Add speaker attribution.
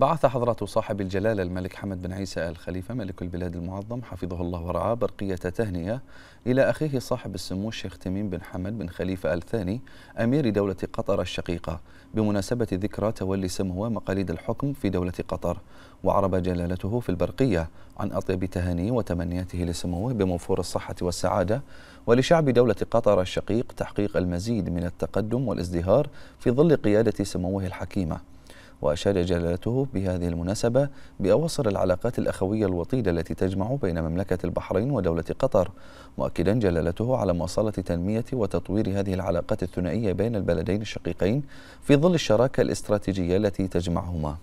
Speaker 1: بعث حضرة صاحب الجلالة الملك حمد بن عيسى آل خليفة ملك البلاد المعظم حفظه الله ورعاه برقية تهنئة إلى أخيه صاحب السمو الشيخ تميم بن حمد بن خليفة آل ثاني أمير دولة قطر الشقيقة بمناسبة ذكرى تولي سمو مقاليد الحكم في دولة قطر وعرب جلالته في البرقية عن أطيب تهانيه وتمنياته لسموه بموفور الصحة والسعادة ولشعب دولة قطر الشقيق تحقيق المزيد من التقدم والازدهار في ظل قيادة سموه الحكيمة وأشاد جلالته بهذه المناسبة بأواصر العلاقات الأخوية الوطيدة التي تجمع بين مملكة البحرين ودولة قطر مؤكدا جلالته على مواصلة تنمية وتطوير هذه العلاقات الثنائية بين البلدين الشقيقين في ظل الشراكة الاستراتيجية التي تجمعهما